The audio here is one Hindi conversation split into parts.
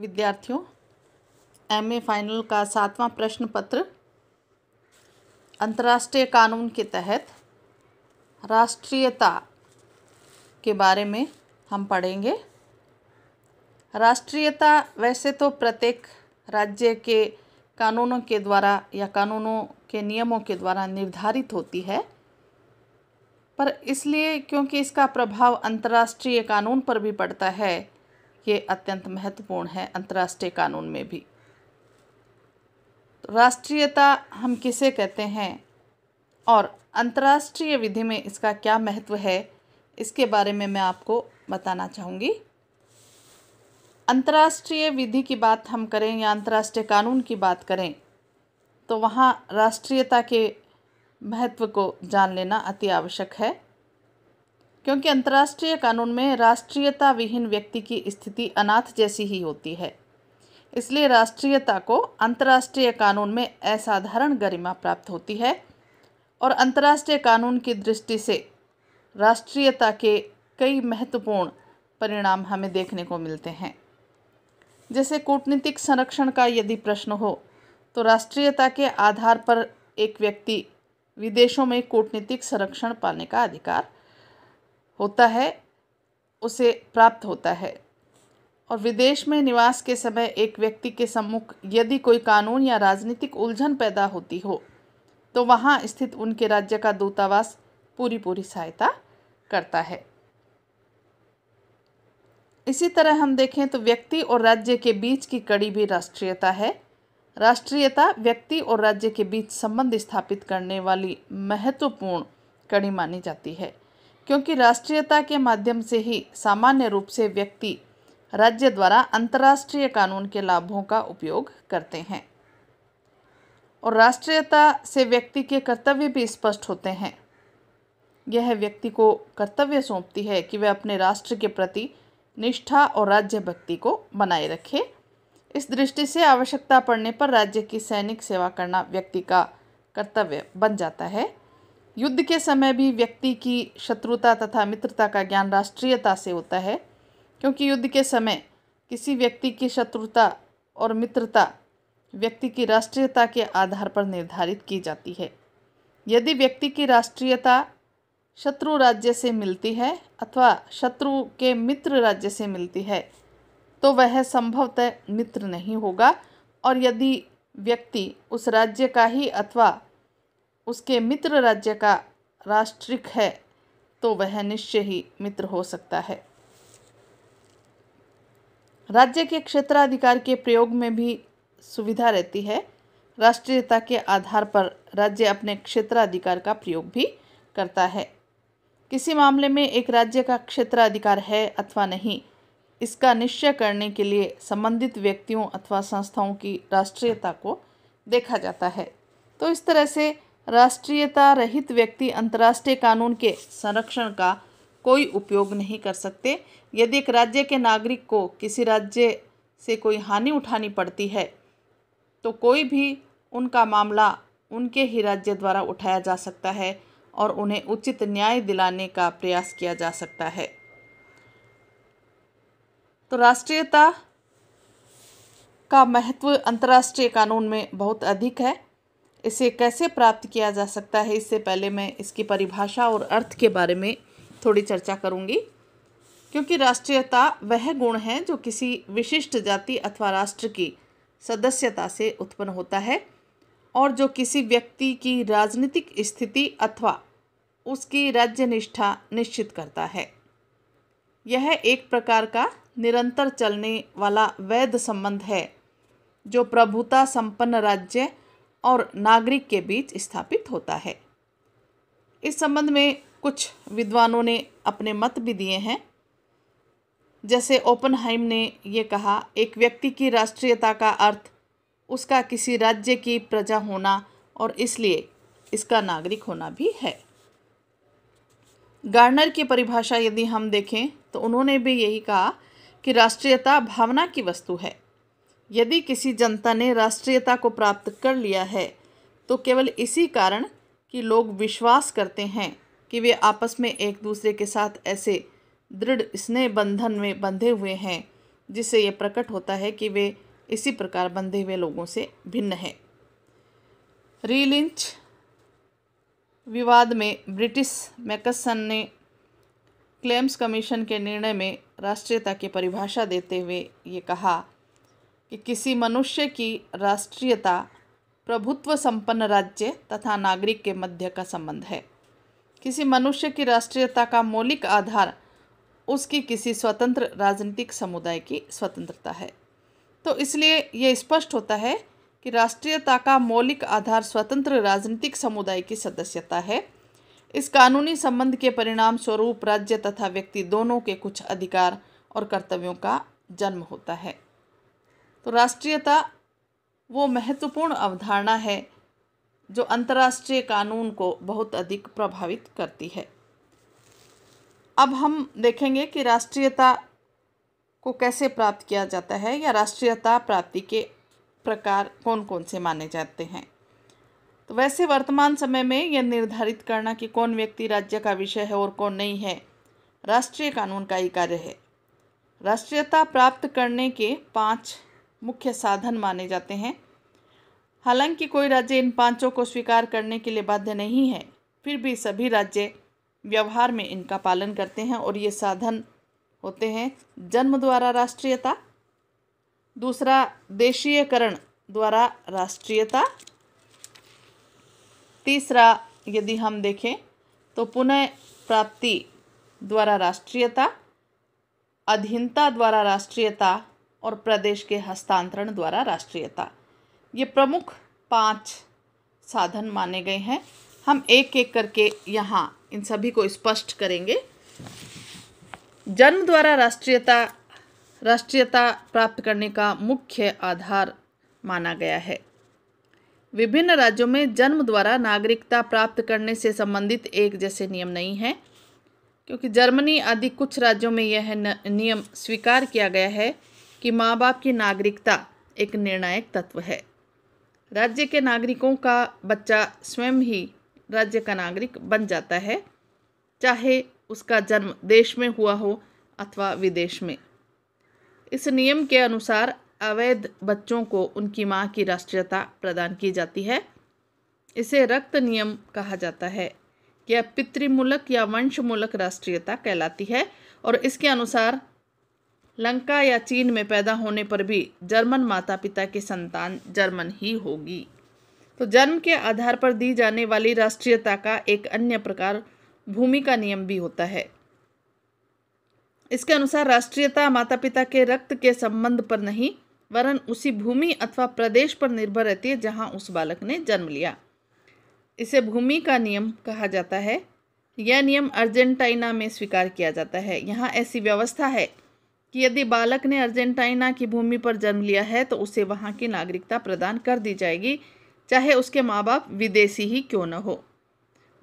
विद्यार्थियों एमए फाइनल का सातवां प्रश्न पत्र अंतर्राष्ट्रीय कानून के तहत राष्ट्रीयता के बारे में हम पढ़ेंगे राष्ट्रीयता वैसे तो प्रत्येक राज्य के कानूनों के द्वारा या कानूनों के नियमों के द्वारा निर्धारित होती है पर इसलिए क्योंकि इसका प्रभाव अंतर्राष्ट्रीय कानून पर भी पड़ता है ये अत्यंत महत्वपूर्ण है अंतर्राष्ट्रीय कानून में भी तो राष्ट्रीयता हम किसे कहते हैं और अंतर्राष्ट्रीय विधि में इसका क्या महत्व है इसके बारे में मैं आपको बताना चाहूँगी अंतर्राष्ट्रीय विधि की बात हम करें या अंतर्राष्ट्रीय कानून की बात करें तो वहाँ राष्ट्रीयता के महत्व को जान लेना अति आवश्यक है क्योंकि अंतर्राष्ट्रीय कानून में राष्ट्रीयता विहीन व्यक्ति की स्थिति अनाथ जैसी ही होती है इसलिए राष्ट्रीयता को अंतर्राष्ट्रीय कानून में असाधारण गरिमा प्राप्त होती है और अंतर्राष्ट्रीय कानून की दृष्टि से राष्ट्रीयता के कई महत्वपूर्ण परिणाम हमें देखने को मिलते हैं जैसे कूटनीतिक संरक्षण का यदि प्रश्न हो तो राष्ट्रीयता के आधार पर एक व्यक्ति विदेशों में कूटनीतिक संरक्षण पाने का अधिकार होता है उसे प्राप्त होता है और विदेश में निवास के समय एक व्यक्ति के सम्मुख यदि कोई कानून या राजनीतिक उलझन पैदा होती हो तो वहाँ स्थित उनके राज्य का दूतावास पूरी पूरी सहायता करता है इसी तरह हम देखें तो व्यक्ति और राज्य के बीच की कड़ी भी राष्ट्रीयता है राष्ट्रीयता व्यक्ति और राज्य के बीच संबंध स्थापित करने वाली महत्वपूर्ण कड़ी मानी जाती है क्योंकि राष्ट्रीयता के माध्यम से ही सामान्य रूप से व्यक्ति राज्य द्वारा अंतर्राष्ट्रीय कानून के लाभों का उपयोग करते हैं और राष्ट्रीयता से व्यक्ति के कर्तव्य भी स्पष्ट होते हैं यह व्यक्ति को कर्तव्य सौंपती है कि वह अपने राष्ट्र के प्रति निष्ठा और राज्य भक्ति को बनाए रखे इस दृष्टि से आवश्यकता पड़ने पर राज्य की सैनिक सेवा करना व्यक्ति का कर्तव्य बन जाता है युद्ध के समय भी व्यक्ति की शत्रुता तथा मित्रता का ज्ञान राष्ट्रीयता से होता है क्योंकि युद्ध के समय किसी व्यक्ति की शत्रुता और मित्रता व्यक्ति की राष्ट्रीयता के आधार पर निर्धारित की जाती है यदि व्यक्ति की राष्ट्रीयता शत्रु राज्य से मिलती है अथवा शत्रु के मित्र राज्य से मिलती है तो वह संभवतः मित्र नहीं होगा और यदि व्यक्ति उस राज्य का ही अथवा उसके मित्र राज्य का राष्ट्रिक है तो वह निश्चय ही मित्र हो सकता है राज्य के क्षेत्राधिकार के प्रयोग में भी सुविधा रहती है राष्ट्रीयता के आधार पर राज्य अपने क्षेत्राधिकार का प्रयोग भी करता है किसी मामले में एक राज्य का क्षेत्राधिकार है अथवा नहीं इसका निश्चय करने के लिए संबंधित व्यक्तियों अथवा संस्थाओं की राष्ट्रीयता को देखा जाता है तो इस तरह से राष्ट्रीयता रहित व्यक्ति अंतर्राष्ट्रीय कानून के संरक्षण का कोई उपयोग नहीं कर सकते यदि एक राज्य के नागरिक को किसी राज्य से कोई हानि उठानी पड़ती है तो कोई भी उनका मामला उनके ही राज्य द्वारा उठाया जा सकता है और उन्हें उचित न्याय दिलाने का प्रयास किया जा सकता है तो राष्ट्रीयता का महत्व अंतर्राष्ट्रीय कानून में बहुत अधिक है इसे कैसे प्राप्त किया जा सकता है इससे पहले मैं इसकी परिभाषा और अर्थ के बारे में थोड़ी चर्चा करूंगी क्योंकि राष्ट्रीयता वह गुण है जो किसी विशिष्ट जाति अथवा राष्ट्र की सदस्यता से उत्पन्न होता है और जो किसी व्यक्ति की राजनीतिक स्थिति अथवा उसकी राज्य निष्ठा निश्चित करता है यह एक प्रकार का निरंतर चलने वाला वैध संबंध है जो प्रभुता संपन्न राज्य और नागरिक के बीच स्थापित होता है इस संबंध में कुछ विद्वानों ने अपने मत भी दिए हैं जैसे ओपनहाइम ने ये कहा एक व्यक्ति की राष्ट्रीयता का अर्थ उसका किसी राज्य की प्रजा होना और इसलिए इसका नागरिक होना भी है गार्नर की परिभाषा यदि हम देखें तो उन्होंने भी यही कहा कि राष्ट्रीयता भावना की वस्तु है यदि किसी जनता ने राष्ट्रीयता को प्राप्त कर लिया है तो केवल इसी कारण कि लोग विश्वास करते हैं कि वे आपस में एक दूसरे के साथ ऐसे दृढ़ स्नेह बंधन में बंधे हुए हैं जिससे ये प्रकट होता है कि वे इसी प्रकार बंधे हुए लोगों से भिन्न हैं रीलिंच विवाद में ब्रिटिश मैकसन ने क्लेम्स कमीशन के निर्णय में राष्ट्रीयता की परिभाषा देते हुए ये कहा कि किसी मनुष्य की राष्ट्रीयता प्रभुत्व संपन्न राज्य तथा नागरिक के मध्य का संबंध है किसी मनुष्य की राष्ट्रीयता का मौलिक आधार उसकी किसी स्वतंत्र राजनीतिक समुदाय की स्वतंत्रता है तो इसलिए यह स्पष्ट होता है कि राष्ट्रीयता का मौलिक आधार स्वतंत्र राजनीतिक समुदाय की सदस्यता है इस कानूनी संबंध के परिणाम स्वरूप राज्य तथा व्यक्ति दोनों के कुछ अधिकार और कर्तव्यों का जन्म होता है तो राष्ट्रीयता वो महत्वपूर्ण अवधारणा है जो अंतर्राष्ट्रीय कानून को बहुत अधिक प्रभावित करती है अब हम देखेंगे कि राष्ट्रीयता को कैसे प्राप्त किया जाता है या राष्ट्रीयता प्राप्ति के प्रकार कौन कौन से माने जाते हैं तो वैसे वर्तमान समय में यह निर्धारित करना कि कौन व्यक्ति राज्य का विषय है और कौन नहीं है राष्ट्रीय कानून का ही कार्य है राष्ट्रीयता प्राप्त करने के पाँच मुख्य साधन माने जाते हैं हालांकि कोई राज्य इन पांचों को स्वीकार करने के लिए बाध्य नहीं है फिर भी सभी राज्य व्यवहार में इनका पालन करते हैं और ये साधन होते हैं जन्म द्वारा राष्ट्रीयता दूसरा देशीयकरण द्वारा राष्ट्रीयता तीसरा यदि हम देखें तो पुनः प्राप्ति द्वारा राष्ट्रीयता अधीनता द्वारा राष्ट्रीयता और प्रदेश के हस्तांतरण द्वारा राष्ट्रीयता ये प्रमुख पांच साधन माने गए हैं हम एक एक करके यहाँ इन सभी को स्पष्ट करेंगे जन्म द्वारा राष्ट्रीयता राष्ट्रीयता प्राप्त करने का मुख्य आधार माना गया है विभिन्न राज्यों में जन्म द्वारा नागरिकता प्राप्त करने से संबंधित एक जैसे नियम नहीं हैं क्योंकि जर्मनी आदि कुछ राज्यों में यह नियम स्वीकार किया गया है कि माँ बाप की नागरिकता एक निर्णायक तत्व है राज्य के नागरिकों का बच्चा स्वयं ही राज्य का नागरिक बन जाता है चाहे उसका जन्म देश में हुआ हो अथवा विदेश में इस नियम के अनुसार अवैध बच्चों को उनकी माँ की राष्ट्रीयता प्रदान की जाती है इसे रक्त नियम कहा जाता है यह पितृमूलक या वंशमूलक राष्ट्रीयता कहलाती है और इसके अनुसार लंका या चीन में पैदा होने पर भी जर्मन माता पिता की संतान जर्मन ही होगी तो जन्म के आधार पर दी जाने वाली राष्ट्रीयता का एक अन्य प्रकार भूमि का नियम भी होता है इसके अनुसार राष्ट्रीयता माता पिता के रक्त के संबंध पर नहीं वरन उसी भूमि अथवा प्रदेश पर निर्भर रहती है जहाँ उस बालक ने जन्म लिया इसे भूमि का नियम कहा जाता है यह नियम अर्जेंटाइना में स्वीकार किया जाता है यहाँ ऐसी व्यवस्था है कि यदि बालक ने अर्जेंटाइना की भूमि पर जन्म लिया है तो उसे वहाँ की नागरिकता प्रदान कर दी जाएगी चाहे उसके माँ बाप विदेशी ही क्यों न हो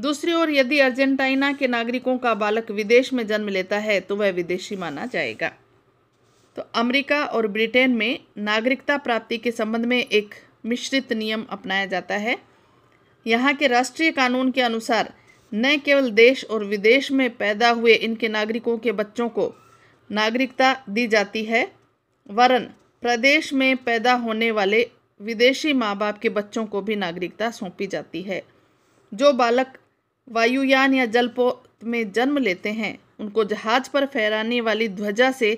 दूसरी ओर यदि अर्जेंटाइना के नागरिकों का बालक विदेश में जन्म लेता है तो वह विदेशी माना जाएगा तो अमेरिका और ब्रिटेन में नागरिकता प्राप्ति के संबंध में एक मिश्रित नियम अपनाया जाता है यहाँ के राष्ट्रीय कानून के अनुसार न केवल देश और विदेश में पैदा हुए इनके नागरिकों के बच्चों को नागरिकता दी जाती है वरन प्रदेश में पैदा होने वाले विदेशी माँ बाप के बच्चों को भी नागरिकता सौंपी जाती है जो बालक वायुयान या जलपोत में जन्म लेते हैं उनको जहाज पर फहराने वाली ध्वजा से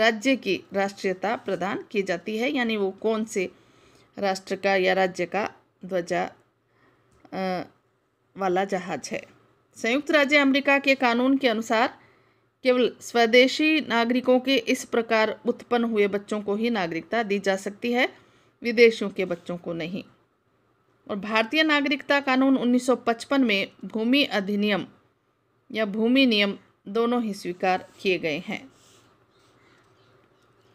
राज्य की राष्ट्रीयता प्रदान की जाती है यानी वो कौन से राष्ट्र का या राज्य का ध्वजा वाला जहाज है संयुक्त राज्य अमेरिका के कानून के अनुसार केवल स्वदेशी नागरिकों के इस प्रकार उत्पन्न हुए बच्चों को ही नागरिकता दी जा सकती है विदेशियों के बच्चों को नहीं और भारतीय नागरिकता कानून 1955 में भूमि अधिनियम या भूमि नियम दोनों ही स्वीकार किए गए हैं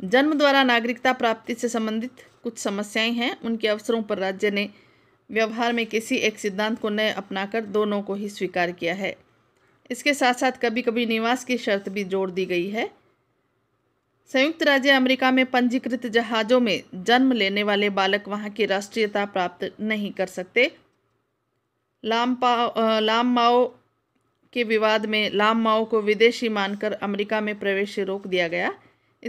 जन्म द्वारा नागरिकता प्राप्ति से संबंधित कुछ समस्याएं हैं उनके अवसरों पर राज्य ने व्यवहार में किसी एक सिद्धांत को न अपनाकर दोनों को ही स्वीकार किया है इसके साथ साथ कभी कभी निवास की शर्त भी जोड़ दी गई है संयुक्त राज्य अमेरिका में पंजीकृत जहाज़ों में जन्म लेने वाले बालक वहां की राष्ट्रीयता प्राप्त नहीं कर सकते लामपा लाम माओ के विवाद में लाम माओ को विदेशी मानकर अमेरिका में प्रवेश से रोक दिया गया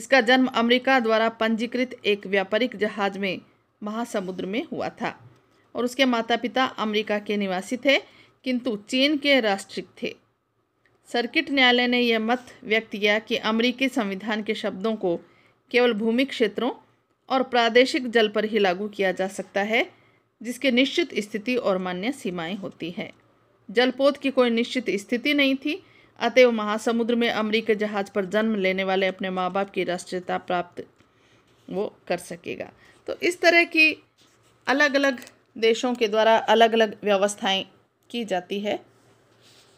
इसका जन्म अमेरिका द्वारा पंजीकृत एक व्यापारिक जहाज में महासमुद्र में हुआ था और उसके माता पिता अमेरिका के निवासी थे किंतु चीन के राष्ट्रिक थे सर्किट न्यायालय ने यह मत व्यक्त किया कि अमरीकी संविधान के शब्दों को केवल भूमि क्षेत्रों और प्रादेशिक जल पर ही लागू किया जा सकता है जिसके निश्चित स्थिति और मान्य सीमाएं होती हैं जलपोत की कोई निश्चित स्थिति नहीं थी अतएव महासमुद्र में अमरीकी जहाज पर जन्म लेने वाले अपने माँ बाप की राष्ट्रीयता प्राप्त वो कर सकेगा तो इस तरह की अलग अलग देशों के द्वारा अलग अलग व्यवस्थाएं की जाती है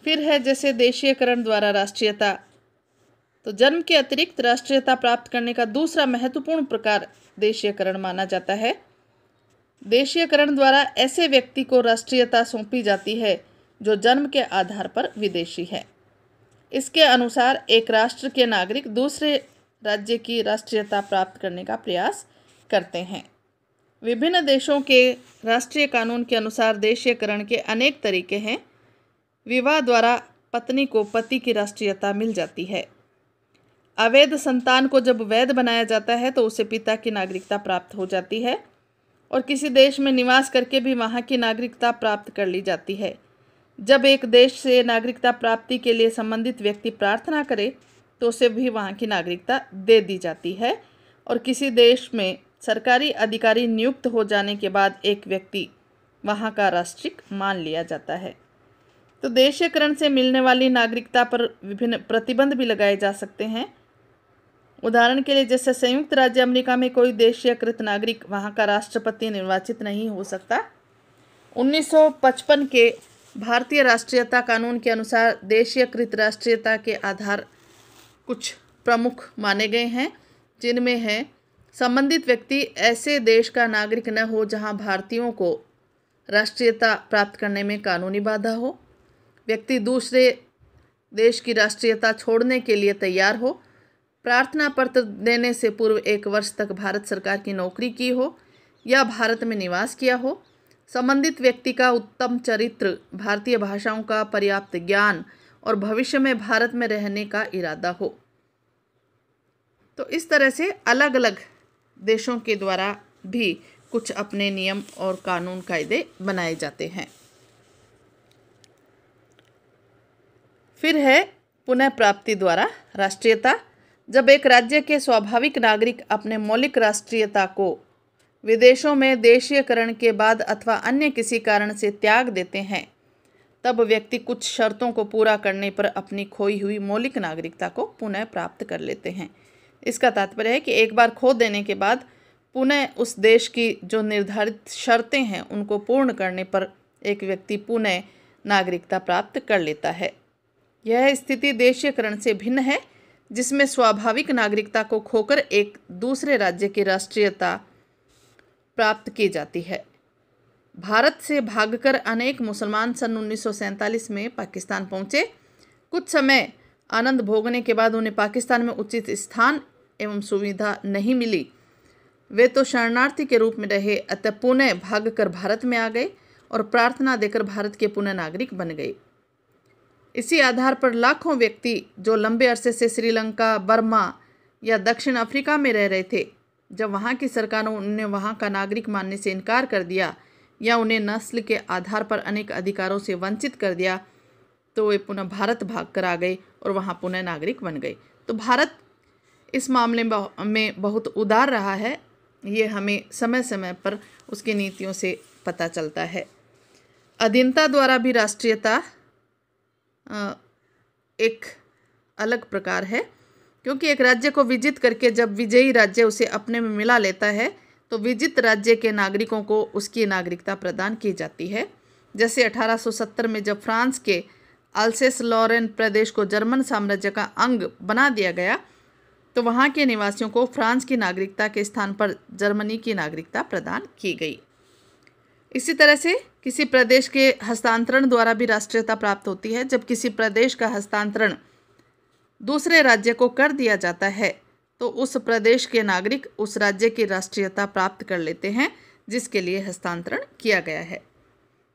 फिर है जैसे देशीयकरण द्वारा राष्ट्रीयता तो जन्म के अतिरिक्त राष्ट्रीयता प्राप्त करने का दूसरा महत्वपूर्ण प्रकार देशीयकरण माना जाता है देशीयकरण द्वारा ऐसे व्यक्ति को राष्ट्रीयता सौंपी जाती है जो जन्म के आधार पर विदेशी है इसके अनुसार एक राष्ट्र के नागरिक दूसरे राज्य की राष्ट्रीयता प्राप्त करने का प्रयास करते हैं विभिन्न देशों के राष्ट्रीय कानून के अनुसार देशीयकरण के अनेक तरीके हैं विवाह द्वारा पत्नी को पति की राष्ट्रीयता मिल जाती है अवैध संतान को जब वैध बनाया जाता है तो उसे पिता की नागरिकता प्राप्त हो जाती है और किसी देश में निवास करके भी वहाँ की नागरिकता प्राप्त कर ली जाती है जब एक देश से नागरिकता प्राप्ति के लिए संबंधित व्यक्ति प्रार्थना करे तो उसे भी वहाँ की नागरिकता दे दी जाती है और किसी देश में सरकारी अधिकारी नियुक्त हो जाने के बाद एक व्यक्ति वहाँ का राष्ट्रिक मान लिया जाता है तो देशीयकरण से मिलने वाली नागरिकता पर विभिन्न प्रतिबंध भी लगाए जा सकते हैं उदाहरण के लिए जैसे संयुक्त राज्य अमेरिका में कोई देशीयकृत नागरिक वहां का राष्ट्रपति निर्वाचित नहीं हो सकता 1955 के भारतीय राष्ट्रीयता कानून के अनुसार देशीयकृत राष्ट्रीयता के आधार कुछ प्रमुख माने गए हैं जिनमें है संबंधित व्यक्ति ऐसे देश का नागरिक न हो जहाँ भारतीयों को राष्ट्रीयता प्राप्त करने में कानूनी बाधा हो व्यक्ति दूसरे देश की राष्ट्रीयता छोड़ने के लिए तैयार हो प्रार्थना पत्र देने से पूर्व एक वर्ष तक भारत सरकार की नौकरी की हो या भारत में निवास किया हो संबंधित व्यक्ति का उत्तम चरित्र भारतीय भाषाओं का पर्याप्त ज्ञान और भविष्य में भारत में रहने का इरादा हो तो इस तरह से अलग अलग देशों के द्वारा भी कुछ अपने नियम और कानून कायदे बनाए जाते हैं फिर है पुनः प्राप्ति द्वारा राष्ट्रीयता जब एक राज्य के स्वाभाविक नागरिक अपने मौलिक राष्ट्रीयता को विदेशों में देशीयकरण के बाद अथवा अन्य किसी कारण से त्याग देते हैं तब व्यक्ति कुछ शर्तों को पूरा करने पर अपनी खोई हुई मौलिक नागरिकता को पुनः प्राप्त कर लेते हैं इसका तात्पर्य है कि एक बार खो देने के बाद पुनः उस देश की जो निर्धारित शर्तें हैं उनको पूर्ण करने पर एक व्यक्ति पुनः नागरिकता प्राप्त कर लेता है यह स्थिति देशीयकरण से भिन्न है जिसमें स्वाभाविक नागरिकता को खोकर एक दूसरे राज्य की राष्ट्रीयता प्राप्त की जाती है भारत से भागकर अनेक मुसलमान सन उन्नीस में पाकिस्तान पहुंचे कुछ समय आनंद भोगने के बाद उन्हें पाकिस्तान में उचित स्थान एवं सुविधा नहीं मिली वे तो शरणार्थी के रूप में रहे अतः पुनः भागकर भारत में आ गए और प्रार्थना देकर भारत के पुनः नागरिक बन गए इसी आधार पर लाखों व्यक्ति जो लंबे अरसे से श्रीलंका बर्मा या दक्षिण अफ्रीका में रह रहे थे जब वहाँ की सरकारों उन्हें वहाँ का नागरिक मानने से इनकार कर दिया या उन्हें नस्ल के आधार पर अनेक अधिकारों से वंचित कर दिया तो वे पुनः भारत भाग कर आ गए और वहाँ पुनः नागरिक बन गए तो भारत इस मामले में बहुत उदार रहा है ये हमें समय समय पर उसकी नीतियों से पता चलता है अधीनता द्वारा भी राष्ट्रीयता एक अलग प्रकार है क्योंकि एक राज्य को विजित करके जब विजयी राज्य उसे अपने में मिला लेता है तो विजित राज्य के नागरिकों को उसकी नागरिकता प्रदान की जाती है जैसे 1870 में जब फ्रांस के अल्सेस लॉरेन प्रदेश को जर्मन साम्राज्य का अंग बना दिया गया तो वहाँ के निवासियों को फ्रांस की नागरिकता के स्थान पर जर्मनी की नागरिकता प्रदान की गई इसी तरह से किसी प्रदेश के हस्तांतरण द्वारा भी राष्ट्रीयता प्राप्त होती है जब किसी प्रदेश का हस्तांतरण दूसरे राज्य को कर दिया जाता है तो उस प्रदेश के नागरिक उस राज्य की राष्ट्रीयता प्राप्त कर लेते हैं जिसके लिए हस्तांतरण किया गया है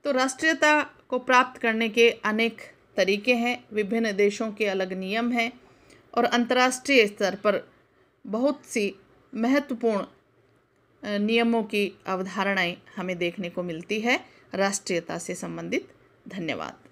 तो राष्ट्रीयता को प्राप्त करने के अनेक तरीके हैं विभिन्न देशों के अलग नियम हैं और अंतर्राष्ट्रीय स्तर पर बहुत सी महत्वपूर्ण नियमों की अवधारणाएं हमें देखने को मिलती है राष्ट्रीयता से संबंधित धन्यवाद